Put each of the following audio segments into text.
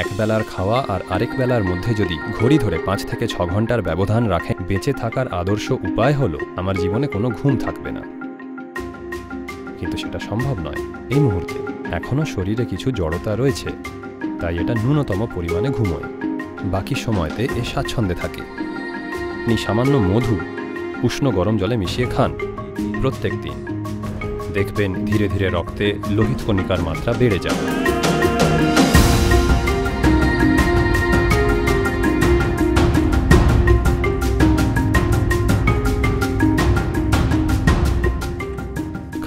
এক বেলার খাওয়া আর আরেক বেলার মধ্যে যদি ঘড়ি ধরে পাঁচ থেকে ছ ঘন্টার ব্যবধান রাখেন বেঁচে থাকার আদর্শ উপায় হলো আমার জীবনে কোনো ঘুম থাকবে না কিন্তু সেটা সম্ভব নয় এই মুহূর্তে এখনও শরীরে কিছু জড়তা রয়েছে তাই এটা ন্যূনতম পরিমাণে ঘুমোয় বাকি সময়তে এ স্বাচ্ছন্দ্যে থাকে আপনি সামান্য মধু উষ্ণ গরম জলে মিশিয়ে খান প্রত্যেক দিন দেখবেন ধীরে ধীরে রক্তে লোহিত কণিকার মাত্রা বেড়ে যায়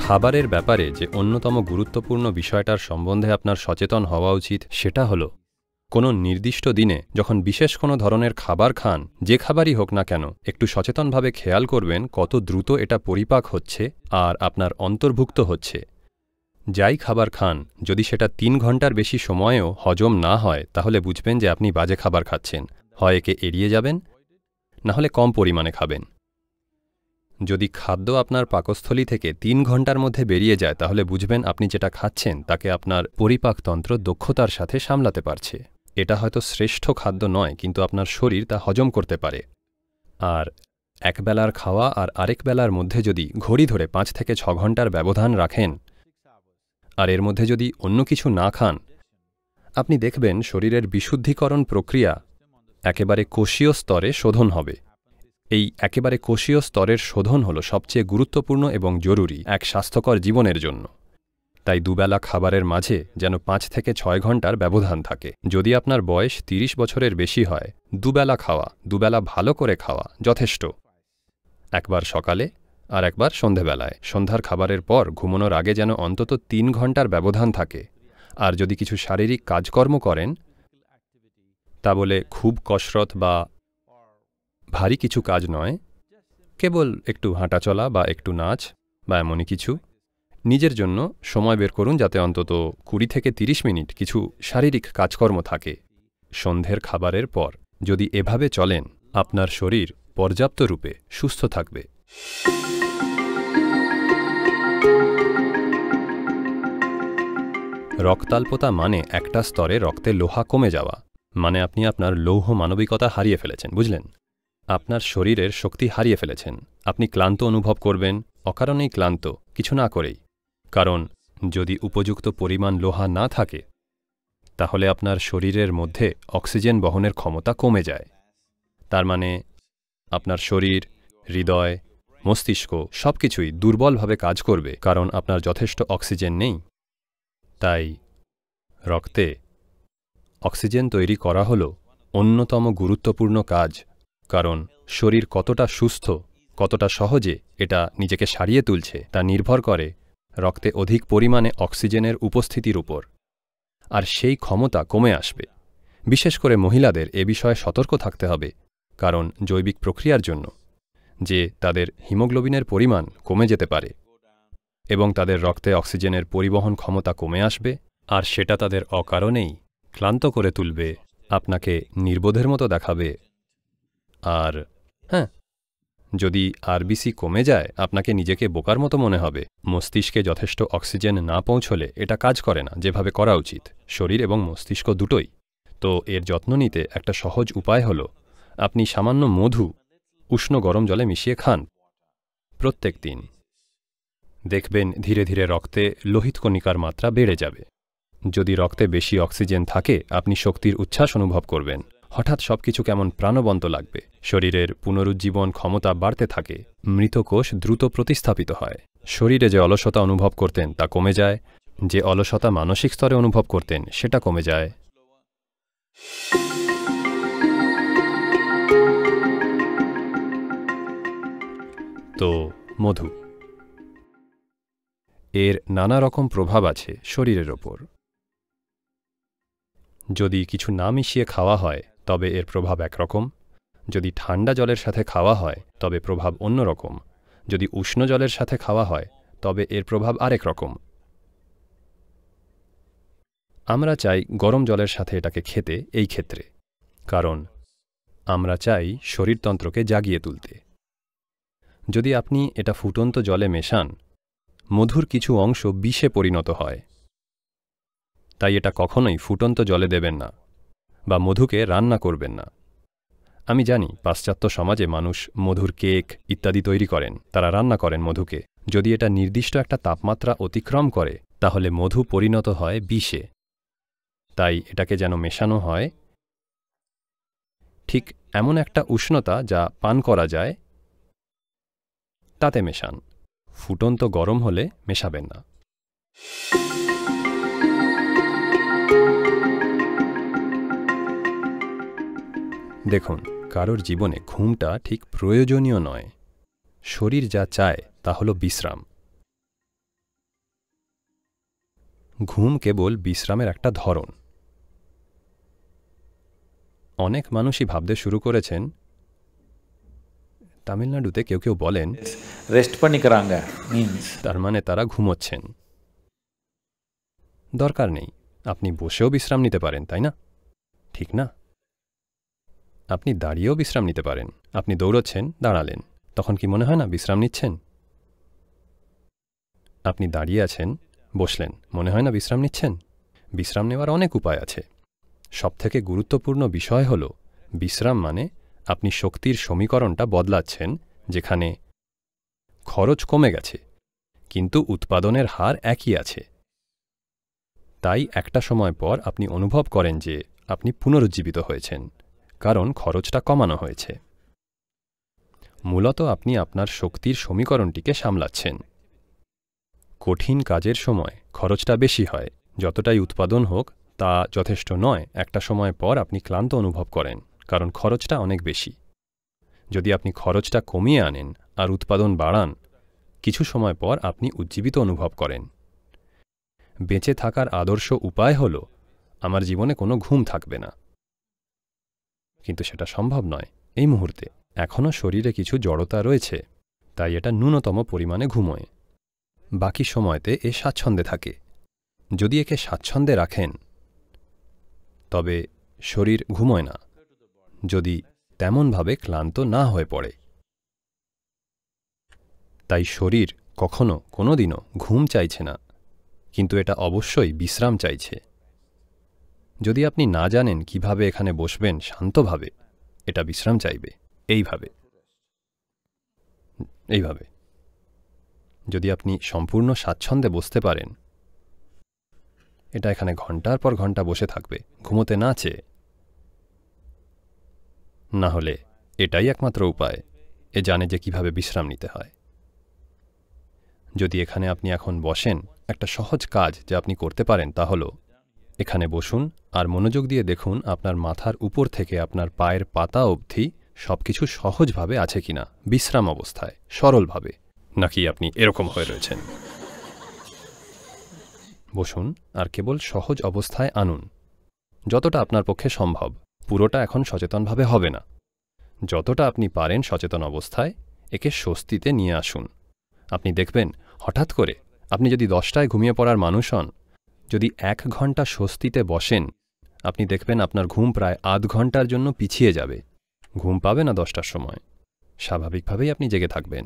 খাবারের ব্যাপারে যে অন্যতম গুরুত্বপূর্ণ বিষয়টার সম্বন্ধে আপনার সচেতন হওয়া উচিত সেটা হলো কোনো নির্দিষ্ট দিনে যখন বিশেষ কোনো ধরনের খাবার খান যে খাবারই হোক না কেন একটু সচেতনভাবে খেয়াল করবেন কত দ্রুত এটা পরিপাক হচ্ছে আর আপনার অন্তর্ভুক্ত হচ্ছে যাই খাবার খান যদি সেটা তিন ঘন্টার বেশি সময়েও হজম না হয় তাহলে বুঝবেন যে আপনি বাজে খাবার খাচ্ছেন হয় একে এড়িয়ে যাবেন না হলে কম পরিমাণে খাবেন যদি খাদ্য আপনার পাকস্থলী থেকে তিন ঘন্টার মধ্যে বেরিয়ে যায় তাহলে বুঝবেন আপনি যেটা খাচ্ছেন তাকে আপনার পরিপাকতন্ত্র দক্ষতার সাথে সামলাতে পারছে এটা হয়তো শ্রেষ্ঠ খাদ্য নয় কিন্তু আপনার শরীর তা হজম করতে পারে আর এক বেলার খাওয়া আর আরেক বেলার মধ্যে যদি ঘড়ি ধরে পাঁচ থেকে ছ ঘন্টার ব্যবধান রাখেন আর এর মধ্যে যদি অন্য কিছু না খান আপনি দেখবেন শরীরের বিশুদ্ধিকরণ প্রক্রিয়া একেবারে কোষীয় স্তরে শোধন হবে এই একেবারে কোষীয় স্তরের শোধন হল সবচেয়ে গুরুত্বপূর্ণ এবং জরুরি এক স্বাস্থ্যকর জীবনের জন্য তাই দুবেলা খাবারের মাঝে যেন পাঁচ থেকে ছয় ঘন্টার ব্যবধান থাকে যদি আপনার বয়স ৩০ বছরের বেশি হয় দুবেলা খাওয়া দুবেলা ভালো করে খাওয়া যথেষ্ট একবার সকালে আর একবার সন্ধেবেলায় সন্ধ্যার খাবারের পর ঘুমানোর আগে যেন অন্তত তিন ঘন্টার ব্যবধান থাকে আর যদি কিছু শারীরিক কাজকর্ম করেন তা বলে খুব কসরত বা ভারী কিছু কাজ নয় কেবল একটু হাঁটাচলা বা একটু নাচ বা এমনই কিছু নিজের জন্য সময় বের করুন যাতে অন্তত কুড়ি থেকে ৩০ মিনিট কিছু শারীরিক কাজকর্ম থাকে সন্ধ্যের খাবারের পর যদি এভাবে চলেন আপনার শরীর পর্যাপ্ত রূপে সুস্থ থাকবে রক্তাল্পতা মানে একটা স্তরে রক্তে লোহা কমে যাওয়া মানে আপনি আপনার লৌহ মানবিকতা হারিয়ে ফেলেছেন বুঝলেন আপনার শরীরের শক্তি হারিয়ে ফেলেছেন আপনি ক্লান্ত অনুভব করবেন অকারণেই ক্লান্ত কিছু না করেই কারণ যদি উপযুক্ত পরিমাণ লোহা না থাকে তাহলে আপনার শরীরের মধ্যে অক্সিজেন বহনের ক্ষমতা কমে যায় তার মানে আপনার শরীর হৃদয় মস্তিষ্ক সব কিছুই দুর্বলভাবে কাজ করবে কারণ আপনার যথেষ্ট অক্সিজেন নেই তাই রক্তে অক্সিজেন তৈরি করা হল অন্যতম গুরুত্বপূর্ণ কাজ কারণ শরীর কতটা সুস্থ কতটা সহজে এটা নিজেকে সারিয়ে তুলছে তা নির্ভর করে রক্তে অধিক পরিমাণে অক্সিজেনের উপস্থিতির উপর আর সেই ক্ষমতা কমে আসবে বিশেষ করে মহিলাদের এ বিষয়ে সতর্ক থাকতে হবে কারণ জৈবিক প্রক্রিয়ার জন্য যে তাদের হিমোগ্লোবিনের পরিমাণ কমে যেতে পারে এবং তাদের রক্তে অক্সিজেনের পরিবহন ক্ষমতা কমে আসবে আর সেটা তাদের অকারণেই ক্লান্ত করে তুলবে আপনাকে নির্বোধের মতো দেখাবে আর হ্যাঁ যদি আরবিসি কমে যায় আপনাকে নিজেকে বোকার মতো মনে হবে মস্তিষ্কে যথেষ্ট অক্সিজেন না পৌঁছলে এটা কাজ করে না যেভাবে করা উচিত শরীর এবং মস্তিষ্ক দুটোই তো এর যত্ন নিতে একটা সহজ উপায় হল আপনি সামান্য মধু উষ্ণ গরম জলে মিশিয়ে খান প্রত্যেক দিন দেখবেন ধীরে ধীরে রক্তে লোহিত কণিকার মাত্রা বেড়ে যাবে যদি রক্তে বেশি অক্সিজেন থাকে আপনি শক্তির উচ্ছ্বাস অনুভব করবেন হঠাৎ সব কিছু কেমন প্রাণবন্ত লাগবে শরীরের পুনরুজ্জীবন ক্ষমতা বাড়তে থাকে মৃত কোষ দ্রুত প্রতিস্থাপিত হয় শরীরে যে অলসতা অনুভব করতেন তা কমে যায় যে অলসতা মানসিক স্তরে অনুভব করতেন সেটা কমে যায় তো মধু এর নানা রকম প্রভাব আছে শরীরের ওপর যদি কিছু না মিশিয়ে খাওয়া হয় তবে এর প্রভাব একরকম যদি ঠান্ডা জলের সাথে খাওয়া হয় তবে প্রভাব অন্যরকম যদি উষ্ণ জলের সাথে খাওয়া হয় তবে এর প্রভাব আরেক রকম আমরা চাই গরম জলের সাথে এটাকে খেতে এই ক্ষেত্রে কারণ আমরা চাই শরীরতন্ত্রকে জাগিয়ে তুলতে যদি আপনি এটা ফুটন্ত জলে মেশান মধুর কিছু অংশ বিষে পরিণত হয় তাই এটা কখনোই ফুটন্ত জলে দেবেন না বা মধুকে রান্না করবেন না আমি জানি পাশ্চাত্য সমাজে মানুষ মধুর কেক ইত্যাদি তৈরি করেন তারা রান্না করেন মধুকে যদি এটা নির্দিষ্ট একটা তাপমাত্রা অতিক্রম করে তাহলে মধু পরিণত হয় বিষে তাই এটাকে যেন মেশানো হয় ঠিক এমন একটা উষ্ণতা যা পান করা যায় তাতে মেশান ফুটন্ত গরম হলে মেশাবেন না দেখুন কারোর জীবনে ঘুমটা ঠিক প্রয়োজনীয় নয় শরীর যা চায় তা হল বিশ্রাম ঘুম কেবল বিশ্রামের একটা ধরন অনেক মানুষই ভাবতে শুরু করেছেন তামিলনাড়ুতে কেউ কেউ বলেন রেস্ট পানিকরাঙ্গা তার মানে তারা ঘুমোচ্ছেন দরকার নেই আপনি বসেও বিশ্রাম নিতে পারেন তাই না ঠিক না আপনি দাঁড়িয়েও বিশ্রাম নিতে পারেন আপনি দৌড়চ্ছেন দাঁড়ালেন তখন কি মনে হয় না বিশ্রাম নিচ্ছেন আপনি দাঁড়িয়ে আছেন বসলেন মনে হয় না বিশ্রাম নিচ্ছেন বিশ্রাম নেওয়ার অনেক উপায় আছে সবথেকে গুরুত্বপূর্ণ বিষয় হল বিশ্রাম মানে আপনি শক্তির সমীকরণটা বদলাচ্ছেন যেখানে খরচ কমে গেছে কিন্তু উৎপাদনের হার একই আছে তাই একটা সময় পর আপনি অনুভব করেন যে আপনি পুনরুজ্জীবিত হয়েছেন কারণ খরচটা কমানো হয়েছে মূলত আপনি আপনার শক্তির সমীকরণটিকে সামলাচ্ছেন কঠিন কাজের সময় খরচটা বেশি হয় যতটাই উৎপাদন হোক তা যথেষ্ট নয় একটা সময় পর আপনি ক্লান্ত অনুভব করেন কারণ খরচটা অনেক বেশি যদি আপনি খরচটা কমিয়ে আনেন আর উৎপাদন বাড়ান কিছু সময় পর আপনি উজ্জীবিত অনুভব করেন বেঁচে থাকার আদর্শ উপায় হল আমার জীবনে কোনো ঘুম থাকবে না কিন্তু সেটা সম্ভব নয় এই মুহূর্তে এখনও শরীরে কিছু জড়তা রয়েছে তাই এটা ন্যূনতম পরিমাণে ঘুমোয় বাকি সময়তে এ স্বাচ্ছন্দ্যে থাকে যদি একে স্বাচ্ছন্দ্যে রাখেন তবে শরীর ঘুমোয় না যদি তেমনভাবে ক্লান্ত না হয়ে পড়ে তাই শরীর কখনো কোনোদিনও ঘুম চাইছে না কিন্তু এটা অবশ্যই বিশ্রাম চাইছে যদি আপনি না জানেন কিভাবে এখানে বসবেন শান্তভাবে এটা বিশ্রাম চাইবে এইভাবে এইভাবে যদি আপনি সম্পূর্ণ স্বাচ্ছন্দ্যে বসতে পারেন এটা এখানে ঘন্টার পর ঘন্টা বসে থাকবে ঘুমোতে না চেয়ে না হলে এটাই একমাত্র উপায় এ জানে যে কিভাবে বিশ্রাম নিতে হয় যদি এখানে আপনি এখন বসেন একটা সহজ কাজ যা আপনি করতে পারেন তা হলো এখানে বসুন আর মনোযোগ দিয়ে দেখুন আপনার মাথার উপর থেকে আপনার পায়ের পাতা অবধি সব কিছু সহজভাবে আছে কিনা বিশ্রাম অবস্থায় সরলভাবে নাকি আপনি এরকম হয়ে রয়েছেন বসুন আর কেবল সহজ অবস্থায় আনুন যতটা আপনার পক্ষে সম্ভব পুরোটা এখন সচেতনভাবে হবে না যতটা আপনি পারেন সচেতন অবস্থায় একে স্বস্তিতে নিয়ে আসুন আপনি দেখবেন হঠাৎ করে আপনি যদি দশটায় ঘুমিয়ে পড়ার মানুষ হন যদি এক ঘন্টা স্বস্তিতে বসেন আপনি দেখবেন আপনার ঘুম প্রায় আধ ঘন্টার জন্য পিছিয়ে যাবে ঘুম পাবে না দশটার সময় স্বাভাবিকভাবেই আপনি জেগে থাকবেন